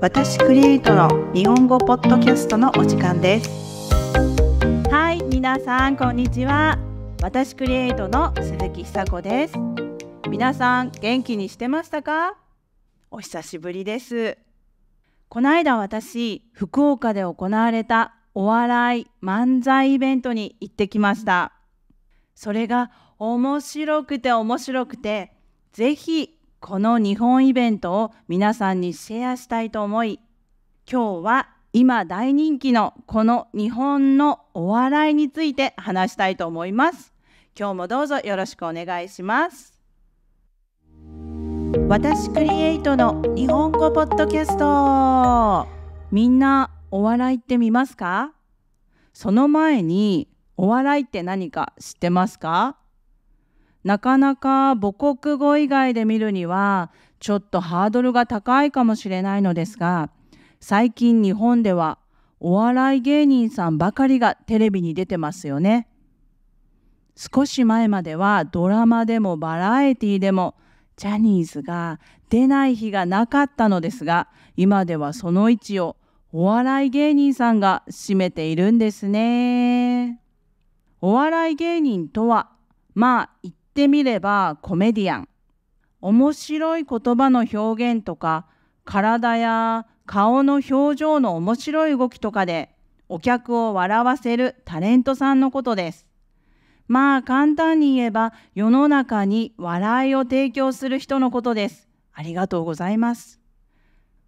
私クリエイトの日本語ポッドキャストのお時間ですはい皆さんこんにちは私クリエイトの鈴木久子です皆さん元気にしてましたかお久しぶりですこの間私福岡で行われたお笑い漫才イベントに行ってきましたそれが面白くて面白くてぜひこの日本イベントを皆さんにシェアしたいと思い今日は今大人気のこの日本のお笑いについて話したいと思います今日もどうぞよろしくお願いします私クリエイトの日本語ポッドキャストみんなお笑いってみますかその前にお笑いって何か知ってますかなかなか母国語以外で見るにはちょっとハードルが高いかもしれないのですが最近日本ではお笑い芸人さんばかりがテレビに出てますよね。少し前まではドラマでもバラエティでもジャニーズが出ない日がなかったのですが今ではその位置をお笑い芸人さんが占めているんですね。お笑い芸人とはまあ一ってみればコメディアン面白い言葉の表現とか体や顔の表情の面白い動きとかでお客を笑わせるタレントさんのことです。まあ簡単に言えば世の中に笑いを提供する人のことです。ありがとうございます。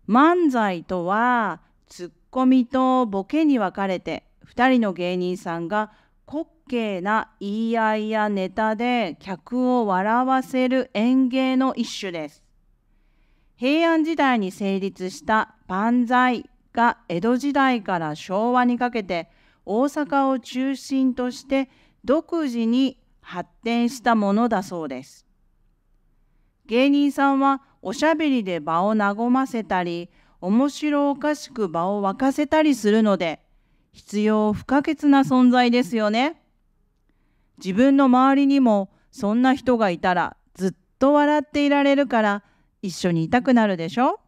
漫才とはツッコミとボケに分かれて2人の芸人さんが滑稽な言い合いやネタで客を笑わせる演芸の一種です。平安時代に成立した万歳が江戸時代から昭和にかけて大阪を中心として独自に発展したものだそうです。芸人さんはおしゃべりで場を和ませたり面白おかしく場を沸かせたりするので必要不可欠な存在ですよね。自分の周りにもそんな人がいたらずっと笑っていられるから一緒にいたくなるでしょ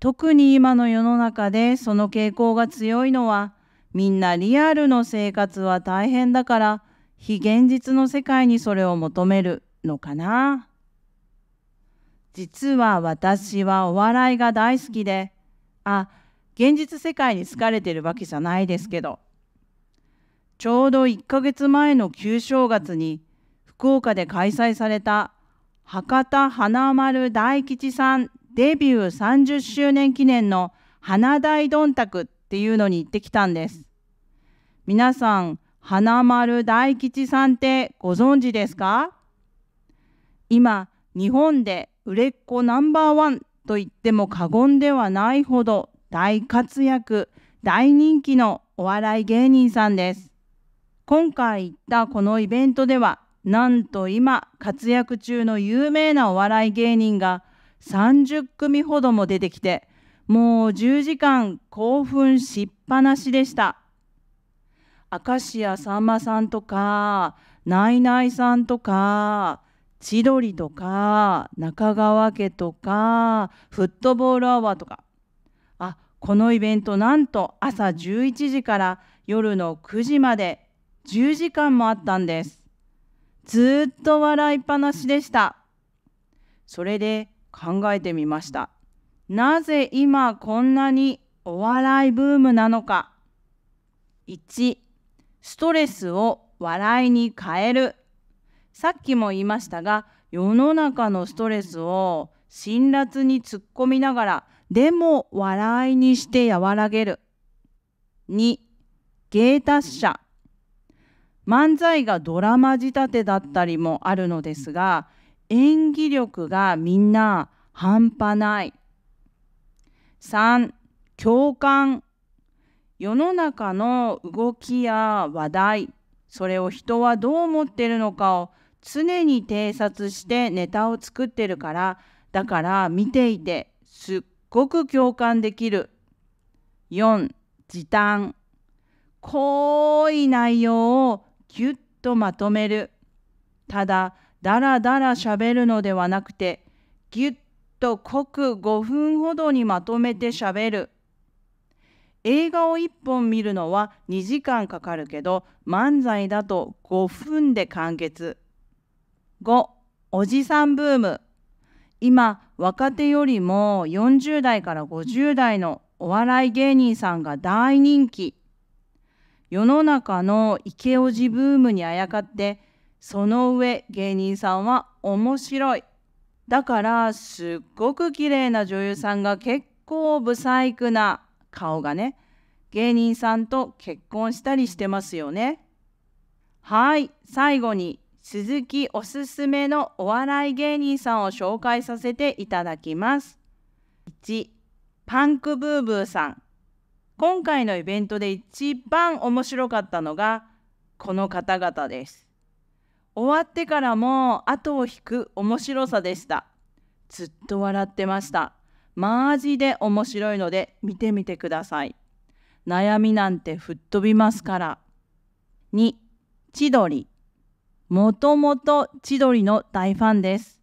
特に今の世の中でその傾向が強いのはみんなリアルの生活は大変だから非現実の世界にそれを求めるのかな実は私はお笑いが大好きであ現実世界に好かれてるわけじゃないですけどちょうど1ヶ月前の旧正月に福岡で開催された博多華丸大吉さんデビュー30周年記念の花大どんたくっていうのに行ってきたんです。皆さん、花丸大吉さんってご存知ですか今、日本で売れっ子ナンバーワンと言っても過言ではないほど大活躍大人気のお笑い芸人さんです今回行ったこのイベントではなんと今活躍中の有名なお笑い芸人が30組ほども出てきてもう10時間興奮しっぱなしでした明石家さんまさんとかナイナイさんとか千鳥とか中川家とかフットボールアワーとかこのイベントなんと朝11時から夜の9時まで10時間もあったんですずっと笑いっぱなしでしたそれで考えてみましたなぜ今こんなにお笑いブームなのか1ストレスを笑いに変えるさっきも言いましたが世の中のストレスを辛辣に突っ込みながらでも笑いにして和らげる。2、芸達者。漫才がドラマ仕立てだったりもあるのですが、演技力がみんな半端ない。3、共感。世の中の動きや話題、それを人はどう思ってるのかを常に偵察してネタを作ってるから、だから見ていてすっごく共感できる4時短濃い内容をぎゅっとまとめるただだらだらしゃべるのではなくてぎゅっと濃く5分ほどにまとめてしゃべる映画を1本見るのは2時間かかるけど漫才だと5分で完結5おじさんブーム今若手よりも40代から50代のお笑い芸人さんが大人気世の中のイケオジブームにあやかってその上芸人さんは面白いだからすっごく綺麗な女優さんが結構ブサイクな顔がね芸人さんと結婚したりしてますよねはい最後に鈴木おすすめのお笑い芸人さんを紹介させていただきます。1パンクブーブーさん今回のイベントで一番面白かったのがこの方々です。終わってからも後を引く面白さでした。ずっと笑ってました。マジで面白いので見てみてください。悩みなんて吹っ飛びますから。2千鳥もともと千鳥の大ファンです。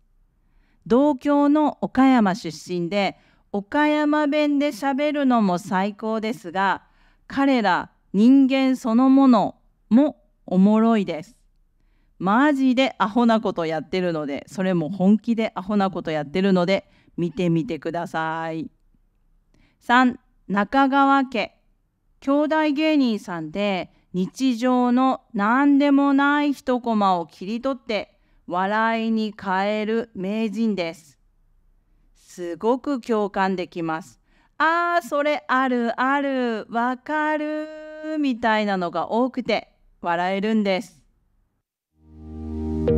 同郷の岡山出身で岡山弁でしゃべるのも最高ですが彼ら人間そのものもおもろいです。マジでアホなことやってるのでそれも本気でアホなことやってるので見てみてください。3中川家兄弟芸人さんで日常の何でもない一コマを切り取って笑いに変える名人です。すごく共感できます。ああ、それあるあるわかるみたいなのが多くて笑えるんです。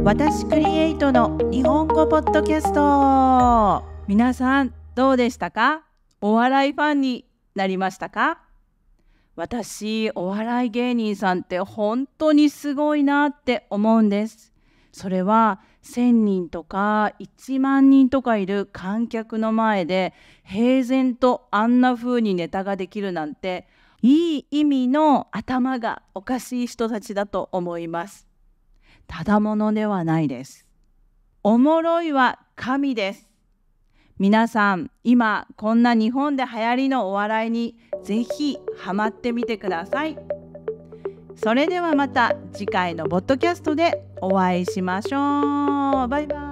私クリエイトの日本語ポッドキャスト皆さんどうでしたかお笑いファンになりましたか私お笑い芸人さんって本当にすごいなって思うんですそれは1,000人とか1万人とかいる観客の前で平然とあんな風にネタができるなんていい意味の頭がおかしい人たちだと思います。ただものではないです。おもろいは神です。皆さん今こんな日本で流行りのお笑いにぜひハマってみてくださいそれではまた次回のポッドキャストでお会いしましょうバイバイ